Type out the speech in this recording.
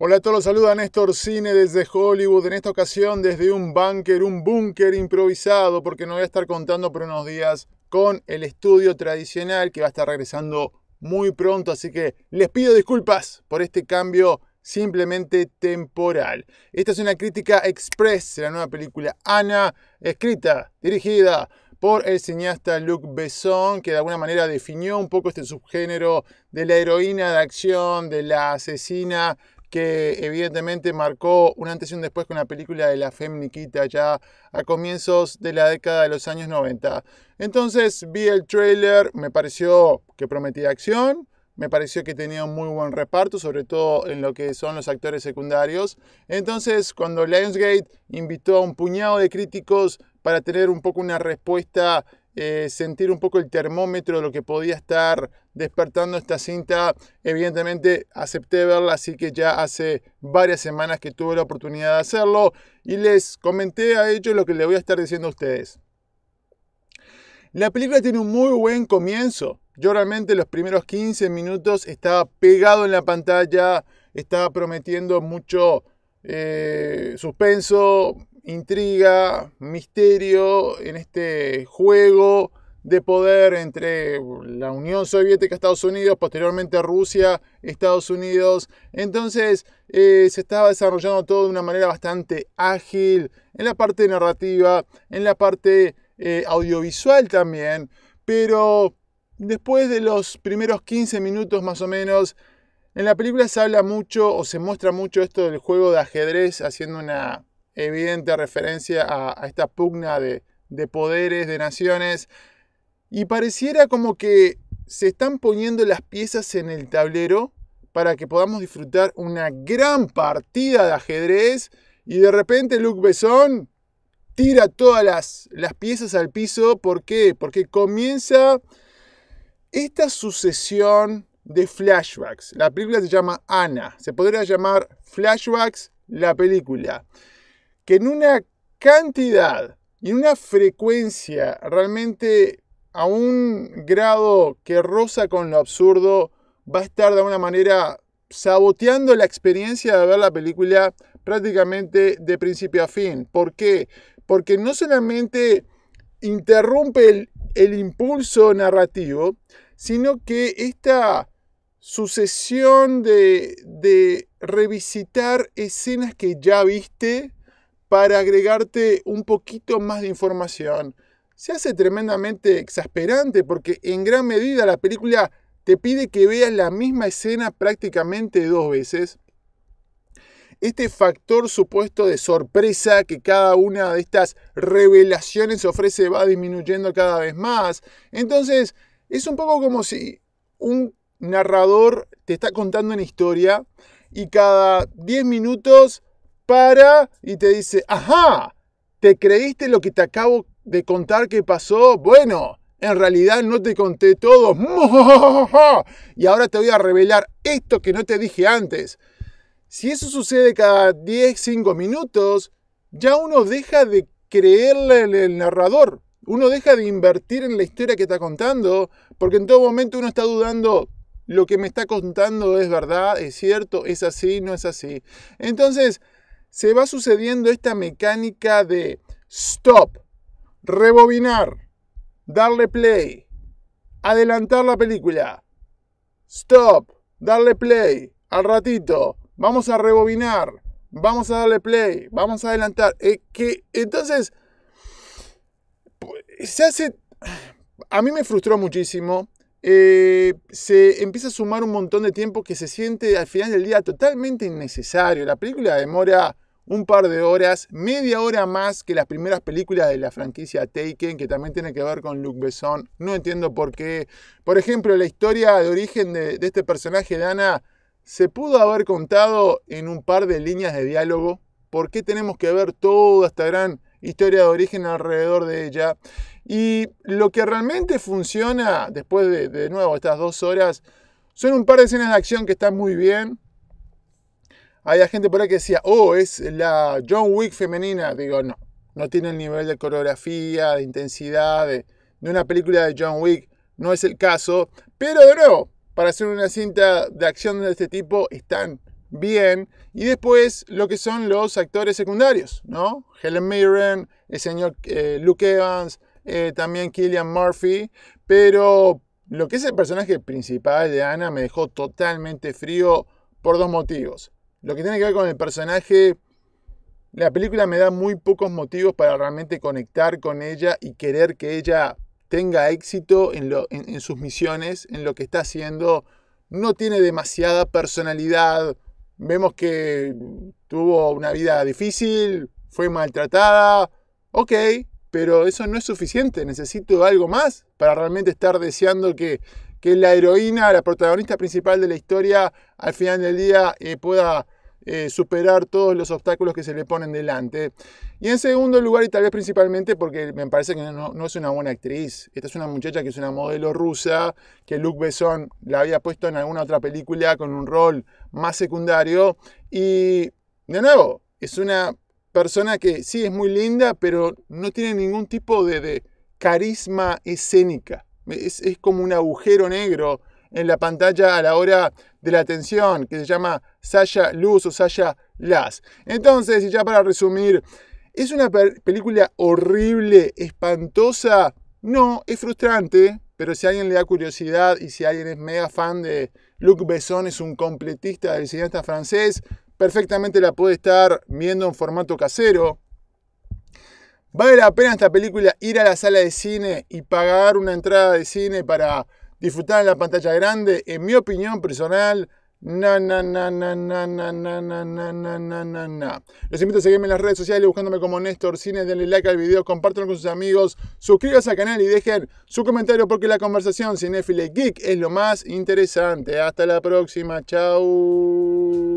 Hola a todos, los saluda Néstor Cine desde Hollywood, en esta ocasión desde un búnker, un búnker improvisado, porque no voy a estar contando por unos días con el estudio tradicional que va a estar regresando muy pronto, así que les pido disculpas por este cambio simplemente temporal. Esta es una crítica express de la nueva película Ana, escrita, dirigida por el cineasta Luc Besson, que de alguna manera definió un poco este subgénero de la heroína de acción, de la asesina que evidentemente marcó una antes y un después con la película de la Femme ya a comienzos de la década de los años 90. Entonces vi el trailer, me pareció que prometía acción, me pareció que tenía un muy buen reparto, sobre todo en lo que son los actores secundarios. Entonces cuando Lionsgate invitó a un puñado de críticos para tener un poco una respuesta eh, sentir un poco el termómetro de lo que podía estar despertando esta cinta. Evidentemente acepté verla, así que ya hace varias semanas que tuve la oportunidad de hacerlo y les comenté a ellos lo que les voy a estar diciendo a ustedes. La película tiene un muy buen comienzo. Yo realmente los primeros 15 minutos estaba pegado en la pantalla, estaba prometiendo mucho eh, suspenso, intriga, misterio en este juego de poder entre la Unión Soviética, Estados Unidos, posteriormente Rusia, Estados Unidos. Entonces eh, se estaba desarrollando todo de una manera bastante ágil en la parte narrativa, en la parte eh, audiovisual también, pero después de los primeros 15 minutos más o menos, en la película se habla mucho o se muestra mucho esto del juego de ajedrez haciendo una evidente referencia a, esta pugna de, poderes, de naciones, y pareciera como que se están poniendo las piezas en el tablero para que podamos disfrutar una gran partida de ajedrez y de repente Luc Besson tira todas las, las piezas al piso. ¿Por qué? Porque comienza esta sucesión de flashbacks. La película se llama Ana. Se podría llamar Flashbacks la película que en una cantidad y en una frecuencia realmente a un grado que roza con lo absurdo, va a estar de alguna manera saboteando la experiencia de ver la película prácticamente de principio a fin. ¿Por qué? Porque no solamente interrumpe el, impulso narrativo, sino que esta sucesión de, de revisitar escenas que ya viste, para agregarte un poquito más de información. Se hace tremendamente exasperante porque en gran medida la película te pide que veas la misma escena prácticamente dos veces. Este factor supuesto de sorpresa que cada una de estas revelaciones ofrece va disminuyendo cada vez más. Entonces, es un poco como si un narrador te está contando una historia y cada 10 minutos para y te dice, ajá, ¿te creíste lo que te acabo de contar que pasó? Bueno, en realidad no te conté todo. Y ahora te voy a revelar esto que no te dije antes. Si eso sucede cada 10, 5 minutos, ya uno deja de creerle en el narrador. Uno deja de invertir en la historia que está contando, porque en todo momento uno está dudando, lo que me está contando es verdad, es cierto, es así, no es así. Entonces, se va sucediendo esta mecánica de stop, rebobinar, darle play, adelantar la película, stop, darle play, al ratito, vamos a rebobinar, vamos a darle play, vamos a adelantar. que, entonces, se hace, a mí me frustró muchísimo. Eh, se empieza a sumar un montón de tiempo que se siente al final del día totalmente innecesario. La película demora un par de horas, media hora más que las primeras películas de la franquicia Taken, que también tiene que ver con Luc Besson. No entiendo por qué. Por ejemplo, la historia de origen de, este personaje de Ana se pudo haber contado en un par de líneas de diálogo. ¿Por qué tenemos que ver toda esta gran historia de origen alrededor de ella? Y lo que realmente funciona después de, de nuevo, estas dos horas, son un par de escenas de acción que están muy bien, hay gente por ahí que decía, oh, es la John Wick femenina. Digo, no, no tiene el nivel de coreografía, de intensidad, de, una película de John Wick. No es el caso. Pero de nuevo, para hacer una cinta de acción de este tipo están bien. Y después lo que son los actores secundarios, ¿no? Helen Mirren, el señor eh, Luke Evans, eh, también Killian Murphy. Pero lo que es el personaje principal de Ana me dejó totalmente frío por dos motivos. Lo que tiene que ver con el personaje, la película me da muy pocos motivos para realmente conectar con ella y querer que ella tenga éxito en, sus misiones, en lo que está haciendo. No tiene demasiada personalidad. Vemos que tuvo una vida difícil, fue maltratada. Ok, pero eso no es suficiente. Necesito algo más para realmente estar deseando que que la heroína, la protagonista principal de la historia, al final del día eh, pueda eh, superar todos los obstáculos que se le ponen delante. Y en segundo lugar, y tal vez principalmente porque me parece que no, es una buena actriz. Esta es una muchacha que es una modelo rusa, que Luc Besson la había puesto en alguna otra película con un rol más secundario. Y de nuevo, es una persona que sí es muy linda, pero no tiene ningún tipo de carisma escénica es, como un agujero negro en la pantalla a la hora de la atención, que se llama Saya Luz o Saya Las. Entonces, y ya para resumir, ¿es una película horrible, espantosa? No, es frustrante, pero si alguien le da curiosidad y si alguien es mega fan de Luc Besson, es un completista del cineasta francés, perfectamente la puede estar viendo en formato casero, ¿Vale la pena esta película ir a la sala de cine y pagar una entrada de cine para disfrutar en la pantalla grande? En mi opinión personal, na na na na na na na na na na na na. Los invito a seguirme en las redes sociales buscándome como Néstor Cine, denle like al video, compártelo con sus amigos, suscríbanse al canal y dejen su comentario porque la conversación cinéfile geek es lo más interesante. Hasta la próxima, chao.